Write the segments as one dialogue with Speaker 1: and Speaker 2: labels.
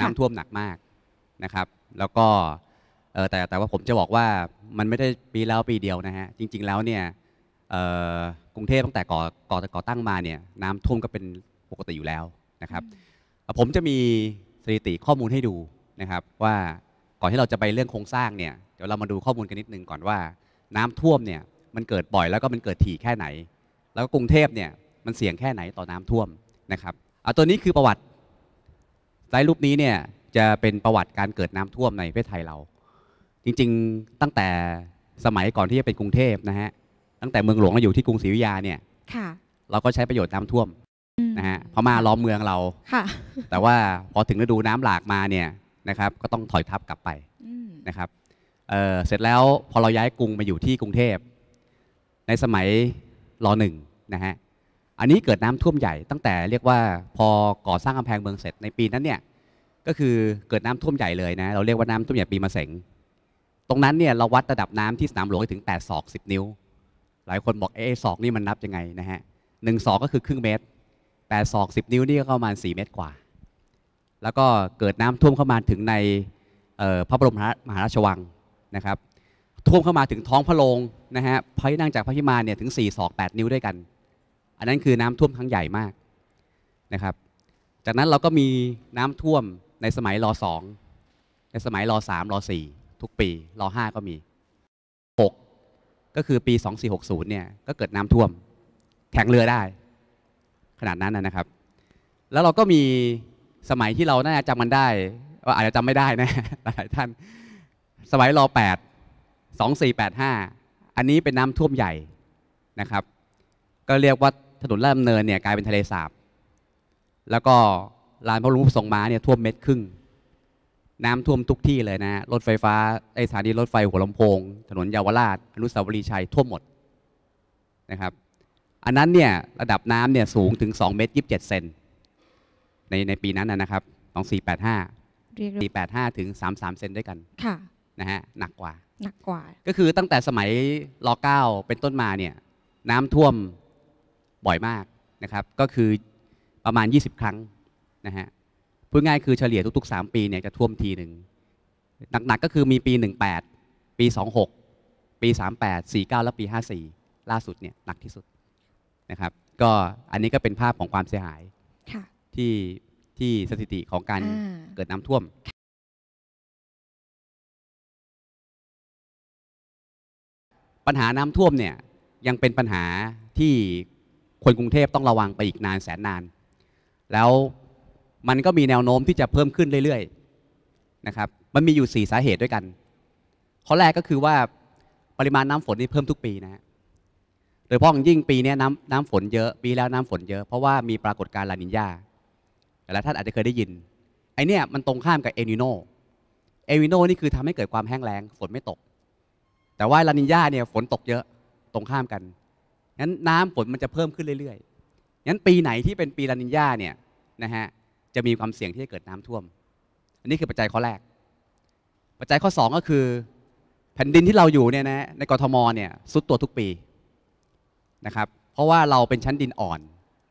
Speaker 1: น้ำท่วมหนักมากนะครับ แล้วก็แต่แต่ว่าผมจะบอกว่า
Speaker 2: มันไม่ได้ปีแล้วปีเดียวนะฮะจริงๆแล้วเนี่ยกรุงเทพตั้งแต่ก่อก่อก่อตั้งมาเนี่ยน้ำท่วมก็เป็นปกติอยู่แล้วนะครับ ผมจะมีสถิติข้อมูลให้ดูนะครับว่าก่อนที่เราจะไปเรื่องโครงสร้างเนี่ยเดี๋ยวเรามาดูข้อมูลกันนิดนึงก่อนว่า น้ำท่วมเนี่ยมันเกิดบ่อยแล้วก็มันเกิดถี่แค่ไหน แล้วก็กรุงเทพเนี่ยมันเสี่ยงแค่ไหนต่อน้ำท่วมนะครับ เอาตัวนี้คือประวัติไลด์รูปนี้เนี่ยจะเป็นประวัติการเกิดน้ำท่วมในประเทศไทยเรา จริงๆตั้งแต่สมัยก่อนที่จะเป็นกรุงเทพนะฮะตั้งแต่เมืองหลวงเราอยู่ที่กรุงศรีอยุธยาเนี่ยเราก็ใช้ประโยชน์น้ำท่วมนะฮะพมาล้อมเมืองเรา
Speaker 1: ค่ะแต่ว
Speaker 2: ่าพอถึงฤดูน้ำหลากมาเนี่ยนะครับ ก็ต้องถอยทับกลับไปนะครับเเสร็จแล้วพอเราย้ายกรุงมาอยู่ที่กรุงเทพในสมัยรหนึ่งนะฮะอันนี้เกิดน้ำท่วมใหญ่ ตั้งแต่เรียกว่าพอก่อสร้างกาแพงเมืองเสร็จในปีนั้นเนี่ยก็คือเกิดน้ำท่วมใหญ่เลยนะเราเรียกว่าน้ำท่วมใหญ่ปีมะเสง ตรงนั้นเนี่ยเราวัดระดับน้ำที่สนามหลวงถึง8ศอก10นิ้ว หลายคนบอกเอศอกนี่มันนับยังไงนะฮะหนึ่งศอกก็คือครึ่งเมตร8ศอก10 นิ้วนี่ก็ประมาณ4เมตรกว่า แล้วก็เกิดน้ำท่วมเข้ามาถึงในพระบรมมหาราชวังนะครับ ท่วมเข้ามาถึงท้องพระโรงนะฮะพระที่นั่งจากพระพิมานเนี่ยถึง4ศอก8นิ้วด้วยกัน อันนั้นคือน้ำท่วมครั้งใหญ่มากนะครับจากนั้นเราก็มีน้ำท่วมในสมัยรอสองในสมัยรอสามรอสี่ทุกปี รอห้าก็มีหกก็คือปีสองสี่หกศูนย์เนี่ยก็เกิดน้ำท่วมแข็งเรือได้ ขนาดนั้นนะครับ แล้วเราก็มีสมัยที่เราน่าจะจำมันได้ว่าอาจจะจำไม่ได้นะหลายท่านสมัยรอแปดสองสี่แปดห้าอันนี้เป็นน้ำท่วมใหญ่นะครับ ก็เรียกว่าถนนลาิดำเนินเนี่ยกลายเป็นทะเลสาบแล้วก็ลานพระรูปทรงม้าเนี่ยท่วมเม็ดครึ่ง น้ำท่วมทุกที่เลยนะรถไฟฟ้าไอสถานีรถไฟหัวลำโพง ถนนเยาวราชอนุสาวรีย์ชัยท่วมหมดนะครับอันนั้นเนี่ยระดับน้ำเนี่ยสูงถึง 2 เมตร27เซนในในปีนั้นนะครับสสองีี่แปดห้า่แปดห้าถึงสสามามเซนด้วยกัน ค่ะนะฮะหนักกว่าหนักกว่าก็คือตั้งแต่สมัยรอเป็นต้นมาเนี่ยน้ำท่วมบ่อยมากนะครับก็คือประมาณ 20 ครั้งนะฮะพูดง่ายคือเฉลี่ยทุก ๆ 3 ปีเนี่ยจะท่วมทีหนึ่งหนักๆ ก็คือมีปี 18 ปี 26 ปี 38 49 และปี 54 ล่าสุดเนี่ยหนักที่สุดนะครับ ก็อันนี้ก็เป็นภาพของความเสียหายที่ที่สถิติของการเ
Speaker 1: กิดน้ำท่วม ปัญหาน้ำท่วมเนี่ย ยังเป็นปัญหาที่คนกรุง
Speaker 2: เทพต้องระวังไปอีกนานแสนนานแล้วมันก็มีแนวโน้มที่จะเพิ่มขึ้นเรื่อย ๆนะครับ มันมีอยู่4สาเหตุด้วยกัน ข้อแรกก็คือว่าปริมาณน้ำฝนนี่เพิ่มทุกปีนะฮะ โดยเฉพาะยิ่งปีนี้น้ำน้ำฝนเยอะ ปีแล้วน้ำฝนเยอะเพราะว่ามีปรากฏการณ์ลานินญาแต่ละท่านอาจจะเคยได้ยิน ไอเนี้ยมันตรงข้ามกับเอนิโนเอนิโนนี่คือทำให้เกิดความแห้งแล้งฝนไม่ตก แต่ว่าลานินญาเนี่ยฝนตกเยอะตรงข้ามกัน งั้นน้ำฝนมันจะเพิ่มขึ้นเรื่อยๆ งั้นปีไหนที่เป็นปีลานินญาเนี่ยนะฮะจะมีความเสี่ยงที่จะเกิดน้ำท่วม อันนี้คือปัจจัยข้อแรก ปัจจัยข้อ2ก็คือแผ่นดินที่เราอยู่เนี่ยนะในกรทมเนี่ยซุดตัวทุกปีนะครับ เพราะว่าเราเป็นชั้นดินอ่อน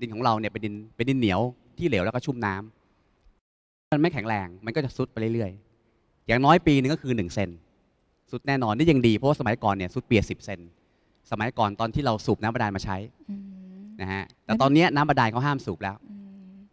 Speaker 2: ดินของเราเนี่ยเป็นดินเป็นดินเหนียวที่เหลวแล้วก็ชุ่มน้ำ มันไม่แข็งแรง มันก็จะซุดไปเรื่อยๆ อย่างน้อยปีนึงก็คือ1เซนสุดแน่นอน นี่ยังดีเพราะว่าสมัยก่อนเนี่ยซุดเปียกสิบเซน สมัยก่อนตอนที่เราสูบน้ำบาดาลมาใช้นะฮะ แต่ตอนนี้น้ำบาดาลเขาห้ามสูบแล้ว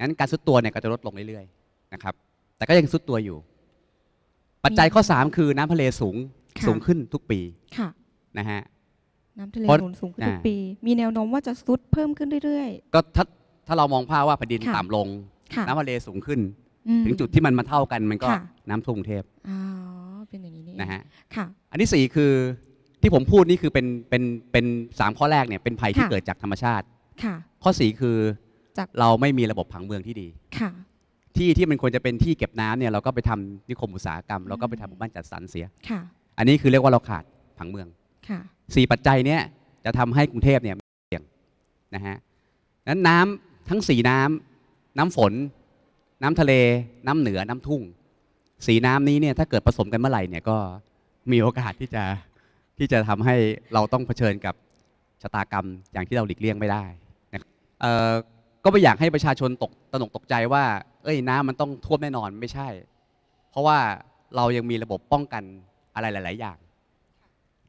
Speaker 2: งั้นการซุดตัวเนี่ยก็จะลดลงเรื่อยๆนะครับ แต่ก็ยังซุดตัวอยู่ ปัจจัยข้อ3คือน้ำทะเลสูงสูงขึ้นทุกปีค่ะนะฮะ
Speaker 1: น้ำทะเลหนุนสูงขึ้นทุกปี มีแนวโน้มว่าจะซุดเพิ่มขึ้นเรื่อย
Speaker 2: ๆ ก็ถ้าถ้าเรามองภาพว่าแผ่นดินต่ำลงน้ำทะเลสูงขึ้น ถึงจุดที่มันมาเท่ากันมันก็น้ำท่วมงเทพ
Speaker 1: อ๋อเป็นอย่างนี้นี่นะฮะค่ะ
Speaker 2: อันที่สี่คือที่ผมพูดนี่คือเป็นเป็นเป็นสามข้อแรกเนี่ยเป็นภัยที่เกิดจากธรรมชาติค่ะ ข้อสี่คือจากเราไม่มีระบบผังเมืองที่ดีค่ะที่ที่มันควรจะเป็นที่เก็บน้ำเนี่ยเราก็ไปทำนิคมอุตสาหกรรม เราก็ไปทำหมู่บ้านจัดสรรเสียค่ะ อันนี้คือเรียกว่าเราขาดผังเมืองค่ะสี่ปัจจัยเนี่ยจะทำให้กรุงเทพเนี่ยเปลเสี่ยงนะฮะนั้นน้ำทั้งสี่น้ำน้ำฝน น้ำทะเลน้ำเหนือน้ำทุ่งสีน้ำนี้เนี่ยถ้าเกิดผสมกันเมื่อไหร่เนี่ยก็มีโอกาสที่จะที่จะทำให้เราต้องเผชิญกับชะตากรรมอย่างที่เราหลีกเลี่ยงไม่ได้นะครับก็ไม่อยากให้ประชาชนตกตนกตกใจว่า เอ้ยน้ำมันต้องท่วมแน่นอนไม่ใช่ เพราะว่าเรายังมีระบบป้องกันอะไรหลาย ๆ อย่าง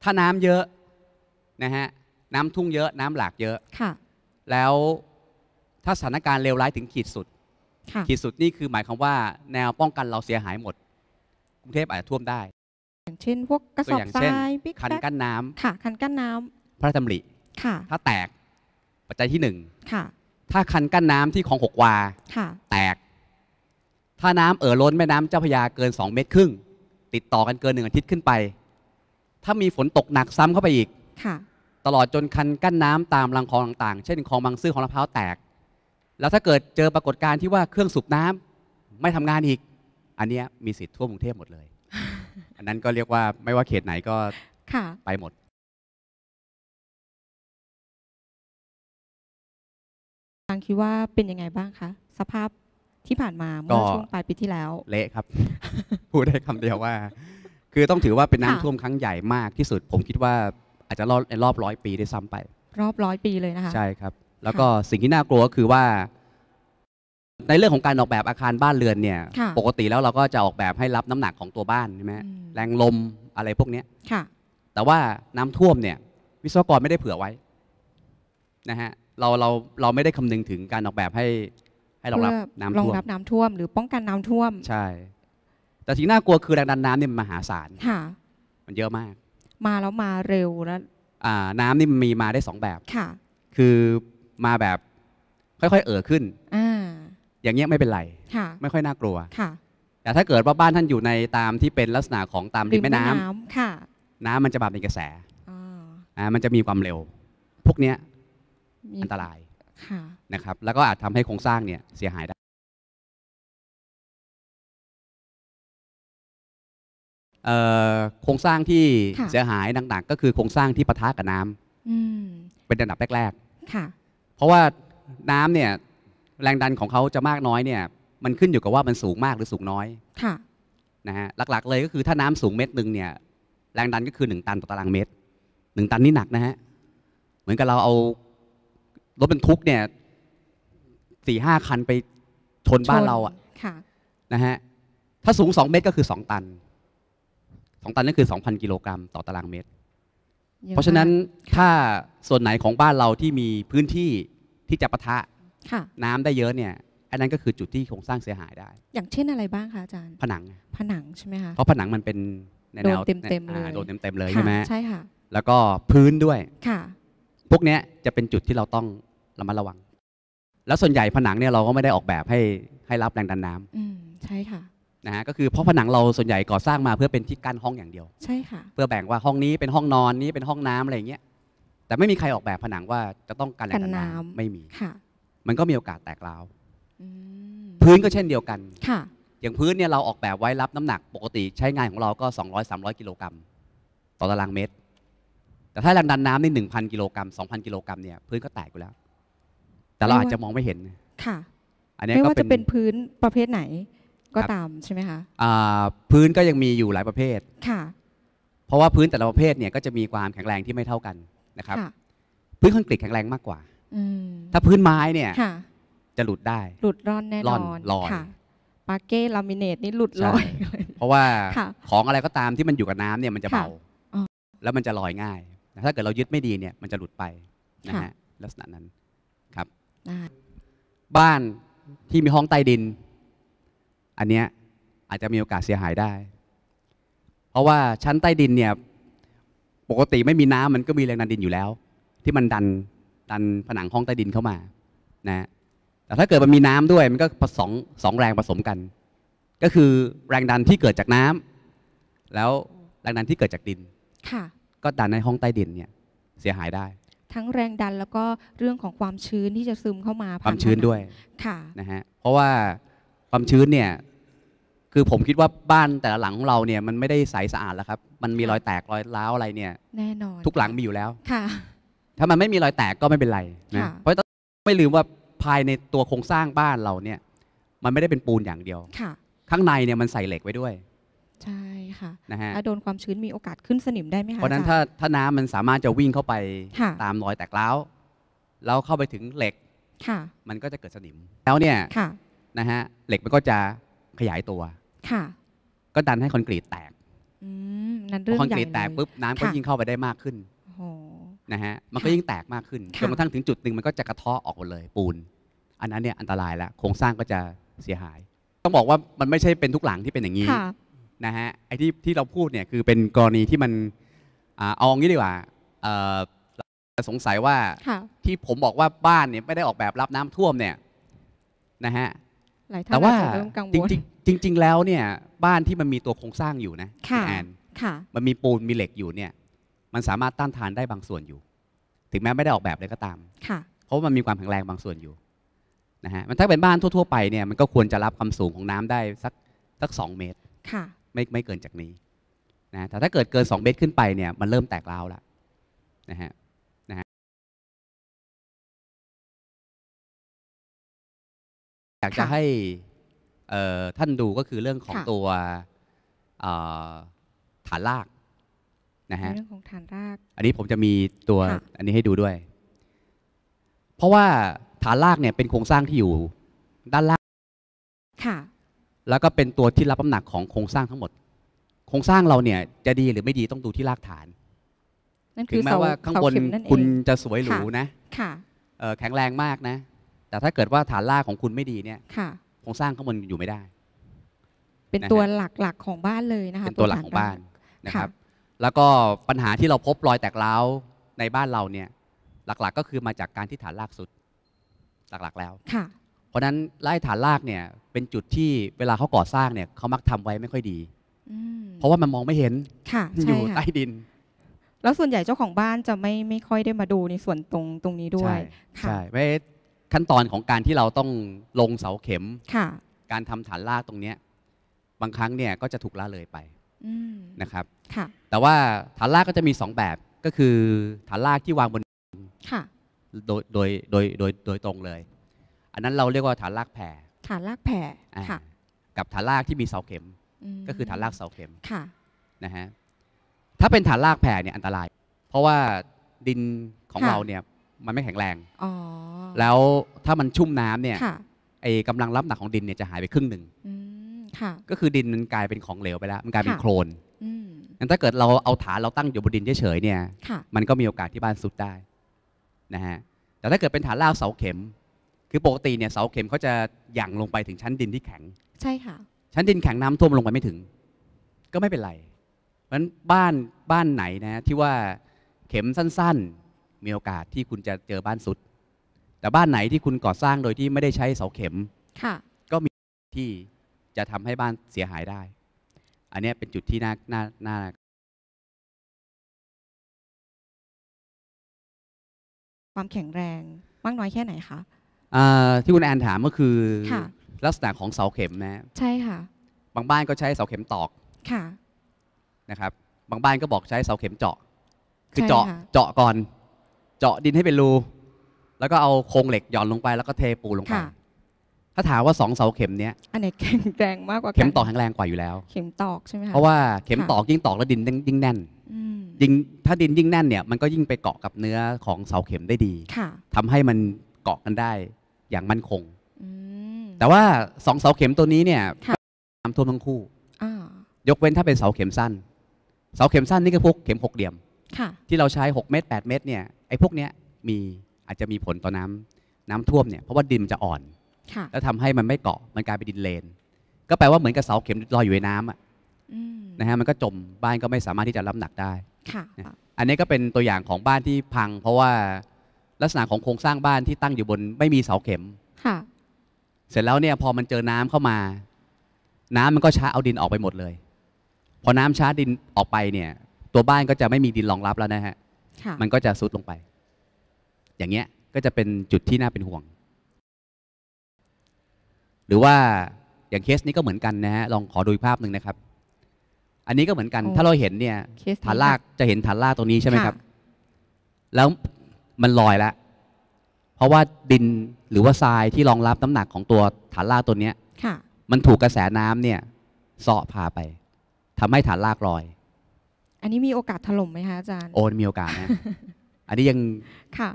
Speaker 2: ถ้าน้ำเยอะนะฮะน้ำทุ่งเยอะ น้ำหลากเยอะค่ะ แล้วถ้าสถานการณ์เลวร้ายถึงขีดสุดค่ะขีดสุดนี่คือหมายความว่า แนวป้องกันเราเสียหายหมดกรุงเทพอาจจะท่วมได้
Speaker 1: อย่างเช่น พวกกระสอบทรายบิ๊กค
Speaker 2: ันกั้นน้ำค
Speaker 1: ่ะคันกั้นน้
Speaker 2: ำพระรรมำริค่ะ ถ้าแตกปัจจัยที่หนึ่งค่ะถ้าคันกั้นน้ำที่คลองหกวาแตก ถ้าน้ำเอ่อล้นแม่น้ำเจ้าพระยาเกินสองเมตรครึ่ง ติดต่อกันเกินหนึ่งอาทิตย์ขึ้นไป ถ้ามีฝนตกหนักซ้ำเข้าไปอีก ตลอดจนคันกั้นน้ำตามลังคลองต่าง ๆ เช่นคลองบางซื่อคลองละพร้าวแตก แล้วถ้าเกิดเจอปรากฏการณ์ที่ว่าเครื่องสูบน้ำไม่ทำงานอีก อันนี้มีสิทธิ์ทั่วกรุงเทพหมดเลย อันนั้นก็เรียกว่าไม่ว่าเขตไหนก็
Speaker 1: ไปหมดทางคิดว่าเป็นยังไงบ้างคะ สภาพที่ผ่านมาเมื่อช่วงปลายปีที่แล้ว เละ
Speaker 2: ครับ พูดได้คำเดียวว่า คือต้องถือว่าเป็นน้ำท่วมครั้งใหญ่มากที่สุดผมคิดว่าอาจจะรอบในรอบร้อยปีได้ซ้ำไป
Speaker 1: รอบร้อยปีเลยนะคะใช
Speaker 2: ่ครับ แล้วก็สิ่งที่น่ากลัวก็คือว่า ในเรื่องของการออกแบบอาคารบ้านเรือนเนี่ย ปกติแล้วเราก็จะออกแบบให้รับน้ำหนักของตัวบ้านใช่ไหมแรงลมอะไรพวกนี้ค่ะ แต่ว่าน้ำท่วมเนี่ย วิศวกรไม่ได้เผื่อไว้นะฮะเราเราเราไม่ได้คำนึงถึงการออกแบบให้ ให้รองรับน้ำท่วมรองรับ
Speaker 1: น้ำท่วมหรือป้องกันน้ำท่วม
Speaker 2: ใช่ แต่ที่น่ากลัวคือแรงดันน้ำเนี่ยมันมหาศาลค่ะ มันเยอะมาก
Speaker 1: มาแล้วมาเร็วแล้ว
Speaker 2: อ่าน้ำนี่มันมีมาได้สองแบบค่ะ คือมาแบบค่อยๆเอ่อขึ้นอ่าอย่างเงี้ยไม่เป็นไรค่ะ ไม่ค่อยน่ากลัวค่ะ แต่ถ้าเกิดว่าบ้านท่านอยู่ในตามที่เป็นลักษณะของตามริมแม่น้ำค่ะ น้ำมันจะบาเป็นกระแสอ่ามันจะมีความเร็ว พวกเนี้ยอันตราย
Speaker 1: นะครับ แล้วก็อาจทำให้โครงสร้างเนี่ยเสียหายได้ โครงสร้างที่เสียหาย
Speaker 2: หนักๆก็คือโครงสร้างที่ปะทะกับน้
Speaker 1: ำ
Speaker 2: เป็นระดับแรกๆเพราะว่าน้ำเนี่ยแรงดันของเขาจะมากน้อยเนี่ยมันขึ้นอยู่กับว่ามันสูงมากหรือสูงน้อย ค่ะ นะฮะหลักๆเลยก็คือถ้าน้ำสูงเมตรหนึ่งเนี่ย แรงดันก็คือ1ตันต่อตารางเมตร1ตันนี่หนักนะฮะ เหมือนกับเราเอารถบรรทุกเนี่ยสี่ห้าคันไปชนบ้านเราอะ่ะนะฮะถ้าสูงสองเมตรก็คือสองตันสองตันนั่นคือสองพันกิโลกรัมต่อตารางเมตร เพราะฉะนั้นถ้าส่วนไหนของบ้านเราที่มีพื้นที่ที่จะปะทะน้ำได้เยอะเนี่ยอันนั้นก็คือจุดที่โครงสร้างเสียหายได้
Speaker 1: อย่างเช่นอะไรบ้างคะอาจารย์ผนังผนังใช่ไหมคะเพราะผ
Speaker 2: นังมันเป็นแนวเต็มเต็มเลยโดนเต็มเต็มเลยใช่ไหมใช่ค่ะแล้วก็พื้นด้วยค่ะพวกเนี้ยจะเป็นจุดที่เราต้องระมัดระวัง แล้วส่วนใหญ่ผนังเนี่ยเราก็ไม่ได้ออกแบบให้ให้รับแรงดันน้
Speaker 1: ำอืมใช่ค่ะ
Speaker 2: นะฮะก็คือเพราะผนังเราส่วนใหญ่ก่อสร้างมาเพื่อเป็นที่กั้นห้องอย่างเดียว ใช่ค่ะ เพื่อแบ่งว่าห้องนี้เป็นห้องนอนนี้เป็นห้องน้ำอะไรเงี้ย แต่ไม่มีใครออกแบบผนังว่าจะต้องกันแรงนดันน้ำไม่มี ค่ะ มันก็มีโอกาสแตกร้าวพื้นก็เช่นเดียวกัน ค่ะ อย่างพื้นเนี่ยเราออกแบบไว้รับน้ำหนักปกติ ใช้งานของเราก็200 300กิโลกรัมต่อตารางเมตร แต่ถ้าแรงดันน้ำนี่1,000กิโลกรัม2,000กิโลกรัมเนี่ยพื้นก็แตกไปแล้วแต่เราอาจจะมองไม่เห็น ค่ะ อันนี้ไม่ก็ว่าจะเป็น
Speaker 1: พื้นประเภทไหนก็ตามใช่ไหมคะ
Speaker 2: พื้นก็ยังมีอยู่หลายประเภทค่ะ เพราะว่าพื้นแต่ละประเภทเนี่ยก็จะมีความแข็งแรงที่ไม่เท่ากันนะครับ พื้นคอนกรีตแข็งแรงมากกว่าอถ้าพื้นไม้เนี่ยค่ะ จะหลุดได้ หล
Speaker 1: ุดร่อนแน่นอน ร่อนปาเก้ลามิเนตนี่หลุดลอย เพราะว่า
Speaker 2: ของอะไรก็ตามที่มันอยู่กับน้ำเนี่ยมันจะเบา แล้วมันจะลอยง่ายแต่ถ้าเกิดเรายึดไม่ดีเนี่ย มันจะหลุดไปนะะฮะลักษณะนั้นบ้านที่มีห้องใต้ดิน อันเนี้ยอาจจะมีโอกาสเสียหายได้ เพราะว่าชั้นใต้ดินเนี่ยปกติไม่มีน้ำมันก็มีแรงดันดินอยู่แล้ว ที่มันดันดันผนังห้องใต้ดินเข้ามานะแต่ถ้าเกิดมันมีน้ำด้วยมันก็ผสมสองแรงผสมกัน ก็คือแรงดันที่เกิดจากน้ำ แล้วแรงดันที่เกิดจากดิน ก็ดันในห้องใต้ดินเนี่ยเสียหายได้
Speaker 1: ทั้งแรงดันแล้วก็เรื่องของความชื้นที่จะซึมเข้ามาความชื้นด้วยค่ะนะฮะ
Speaker 2: เพราะว่าความชื้นเนี่ยคือผมคิดว่าบ้านแต่ละหลังของเราเนี่ยมันไม่ได้ใสสะอาดแล้วครับมันมีรอยแตกรอยร้าวอะไรเนี่ยแน่นอนทุกหลังมีอยู่แล้วค่ะถ้ามันไม่มีรอยแตกก็ไม่เป็นไรนะเพราะต้องไม่ลืมว่าภายในตัวโครงสร้างบ้านเราเนี่ยมันไม่ได้เป็นปูนอย่างเดียวค่ะข้างในเนี่ยมันใส่เหล็กไว้ด้วย
Speaker 1: ใช่ค่ะนะฮะถ้าโดนความชื้นมีโอกาสขึ้นสนิมได้ไหมคะ เพราะนั้นถ้า
Speaker 2: ถ้าน้ำมันสามารถจะวิ่งเข้าไปตามรอยแตกล้าวแล้วเข้าไปถึงเหล็กค่ะ มันก็จะเกิดสนิม แล้วเนี่ยค่ะนะฮะเหล็กมันก็จะขยายตัวค่ะ ก็ดันให้คอนกรีตแตก
Speaker 1: นั่นเรื่องใหญ่คอนกรีตแตกปุ๊บน้ำก็ยิ่
Speaker 2: งเข้าไปได้มากขึ้นนะฮะมันก็ยิ่งแตกมากขึ้นจนกระทั่งถึงจุดหนึ่งมันก็จะกระเทาะออกหมดเลยปูน อันนั้นเนี่ยอันตรายแล้วโครงสร้างก็จะเสียหายต้องบอกว่ามันไม่ใช่เป็นทุกหลังที่เป็นอย่างนี้นะฮะไอ้ที่ที่เราพูดเนี่ยคือเป็นกรณีที่มันอาเอางี้ดีกว่าเอ่อาสงสัยว่าที่ผมบอกว่าบ้านเนี่ยไม่ได้ออกแบบรับน้ำท่วมเนี่ยนะฮะ
Speaker 1: แต่ว่าาจริง
Speaker 2: จริงจริงแล้วเนี่ยบ้านที่มันมีตัวโครงสร้างอยู่นะค่ะแอนค่ะมันมีปูนมีเหล็กอยู่เนี่ยมันสามารถต้านทานได้บางส่วนอยู่ ถึงแม้ไม่ได้ออกแบบเลยก็ตามค่ะ เพราะว่ามันมีความแข็งแรงบางส่วนอยู่นะฮะมันถ้าเป็นบ้านทั่วๆไปเนี่ยมันก็ควรจะรับความสูงของน้ำได้สักสักสองเมตรค่ะไม่ไม่เกินจากนี้นะแต่ถ้าเกิดเกิน 2เมตรขึ้นไปเนี่ย มันเริ่มแตก
Speaker 1: ร้าวแล้วนะฮะนะฮะอยากจะให้ท่านดูก็คือเรื่อง
Speaker 2: ของตัวฐานรากนะฮะเรื่องของฐานราก อันนี้ผมจะมีตัวอันนี้ให้ดูด้วย เพราะว่าฐานรากเนี่ยเป็นโครงสร้างที่อยู่
Speaker 1: ด้านล่างค่ะ
Speaker 2: แล้วก็เป็นตัวที่รับน้ำหนักของโครงสร้างทั้งหมด โครงสร้างเราเนี่ยจะดีหรือไม่ดีต้องดูที่รากฐาน
Speaker 1: ถึงแม้ว่าข้างบนคุณ
Speaker 2: จะสวยหรูนะแข็งแรงมากนะ แต่ถ้าเกิดว่าฐานรากของคุณไม่ดีเนี่ยโครงสร้างข้างบนอยู่ไม่ได้
Speaker 1: เป็นตัวหลักๆของบ้านเลยนะคะ เป็นตัวหลักของบ้าน
Speaker 2: นะครับ แล้วก็ปัญหาที่เราพบรอยแตกเล้าในบ้านเราเนี่ย หลัก ๆก็คือมาจากการที่ฐานรากสุด หลักๆแล้วค่ะเพราะนั้นไร่ฐานรากเนี่ย เป็นจุดที่เวลาเขาก่อสร้างเนี่ยเขามักทำไว้ไม่ค่อยดีเพราะว่ามันมองไม่เห็นอยู่ใต้ดิน
Speaker 1: แล้วส่วนใหญ่เจ้าของบ้านจะไม่ไม่ค่อยได้มาดูในส่วนตรงตรงนี้ด้วย
Speaker 2: ใช่ไม่ขั้นตอนของการที่เราต้องลงเสาเข็มการทำฐานรากตรงเนี้ยบางครั้งเนี่ยก็จะถูกละเลยไปนะครับแต่ว่าฐานรากก็จะมีสองแบบก็คือ ฐานรากที่วางบนโดยโดยโดยโดยโดยตรงเลยอันนั้นเราเรียกว่าฐานรากแผ่
Speaker 1: ฐานรากแผ่ค่ะ
Speaker 2: กับฐานรากที่มีเสาเข็ม ก็คือฐานรากเสาเข็มค่ะ นะฮะ ถ้าเป็นฐานรากแผ่เนี่ยอันตราย เพราะว่าดินของเราเนี่ยมันไม่แข็งแรงอแล้วถ้ามันชุ่มน้ำเนี่ยไอ้กำลังรับหนักของดินเนี่ยจะหายไปครึ่งหนึ่งก็คือดินมันกลายเป็นของเหลวไปแล้ว มันกลายเป็นโคลนงั้นถ้าเกิดเราเอาฐานเราตั้งอยู่บนดินเฉยๆเนี่ยมันก็มีโอกาสที่บ้านสุดได้ นะฮะ แต่ถ้าเกิดเป็นฐานรากเสาเข็มคือปกติเนี่ยเสาเข็มเขาจะหยั่งลงไปถึงชั้นดินที่แข็ง ใช่ค่ะ ชั้นดินแข็งน้ำท่วมลงไปไม่ถึง ก็ไม่เป็นไรเพราะฉะนั้นบ้านบ้านไหนนะที่ว่าเข็มสั้น ๆมีโอกาสที่คุณจะเจอบ้านสุด แต่บ้านไหนที่คุณก่อสร้างโดยที่ไม่ได้ใช้เสาเข็มค่ะก็มีที่จะทำให้บ้านเสียหายได้ อันนี้เป็นจุดที่น่าน่าน่า
Speaker 1: ความแข็งแรงมากน้อยแค่ไหนคะ
Speaker 2: ที่คุณแอนถามก็คือคลักษณะของเสาเข็มนะ ใช่ค่ะบางบ้านก็ใช้เสาเข็มตอกค่ะนะครับบางบ้านก็บอกใช้เสาเข็มเจาะ คือเจาะเจาะก่อน เจาะดินให้เป็นรูแล้วก็เอาโครงเหล็กหย่อนลงไปแล้วก็เทปูลงไปถ้าถามว่าสองเสาเข็มเนี้ย
Speaker 1: อันไหนแข็งแรงมากกว่าเข็มตอกแข็
Speaker 2: งแรงกว่าอยู่แล้วเ
Speaker 1: ข็มตอกใช่ไหมคะเพราะว่าเข็มตอกยิ่ง
Speaker 2: ตอกแล้วดินยิ่งแน่นยิ่งถ้าดินยิ่งแน่นเนี่ยมันก็ยิ่งไปเกาะกับเนื้อของเสาเข็มได้ดีค่ะทำให้มันเกาะกันได้อย่างมั่นคง แต่ว่าสองเสาเข็มตัวนี้เนี่ยน้ำท่วมทั้งคู่ยกเว้นถ้าเป็นเสาเข็มสั้น เสาเข็มสั้นนี่ก็พวกเข็มหกเหลี่ยมที่เราใช้6เมตร8 เมตรเนี่ยไอ้พวกเนี้ยมีอาจจะมีผลต่อน้ำน้ำท่วมเนี่ยเพราะว่าดินมันจะอ่อนแล้วทำให้มันไม่เกาะมันกลายเป็นดินเลน ก็แปลว่าเหมือนกับเสาเข็มลอยอยู่ในน้ำอ่ะนะฮะมันก็จมบ้านก็ไม่สามารถที่จะรับหนักได้ อันนี้ก็เป็นตัวอย่างของบ้านที่พัง เพราะว่าลักษณะของโครงสร้างบ้านที่ตั้งอยู่บน ไม่มีเสาเข็ม ค่ะ เสร็จแล้วเนี่ยพอมันเจอน้ำเข้ามา น้ำมันก็ช้าเอาดินออกไปหมดเลย พอน้ำช้าดินออกไปเนี่ย ตัวบ้านก็จะไม่มีดินรองรับแล้วนะฮะมันก็จะซุดลงไป อย่างเงี้ยก็จะเป็นจุดที่น่าเป็นห่วง หรือว่าอย่างเคสนี้ก็เหมือนกันนะฮะลองขอดูภาพหนึ่งนะครับ อันนี้ก็เหมือนกัน ถ้าเราเห็นเนี่ยฐานลากจะเห็นฐานลากตรงนี้ใช่ไหมครับ แล้วมันลอยแล้วเพราะว่า ดินหรือว่าทรายที่รองรับน้ำหนักของตัวฐานรากตัวเนี้ยมันถูกกระแสน้ำเนี่ยเสาะพาไป ทำให้ฐานรากลอย
Speaker 1: อันนี้มีโอกาสถล่มไหมคะอาจารย์
Speaker 2: โอนมีโอกาสนะอันนี้ยัง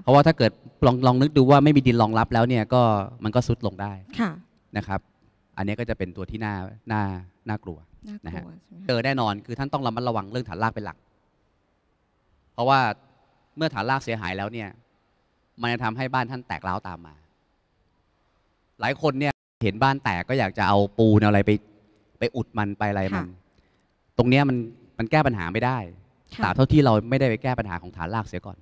Speaker 2: เพราะว่าถ้าเกิดลองลองนึกดูว่าไม่มี ดินรองรับแล้วเนี่ยก็มันก็ซุดลงได้ ค่ะนะครับ อันนี้ก็จะเป็นตัวที่น่าน่าน่ากลัวนะฮะเจอแน่นอนคือท่านต้องระมัดระวังเรื่องฐานรากเป็นหลัก เพราะว่าเมื่อฐานรากเสียหายแล้วเนี่ย มันจะทำให้บ้านท่านแตกเล้าตามมา หลายคนเนี่ย เห็นบ้านแตกก็อยากจะเอาปูนอะไรไป ไปอุดมันไปอะไรมัน ตรงเนี้ยมัน มันแก้ปัญหาไม่ได้ ตราบเท่าที่เราไม่ได้ไปแก้ปัญหาของฐานรากเสียก่อน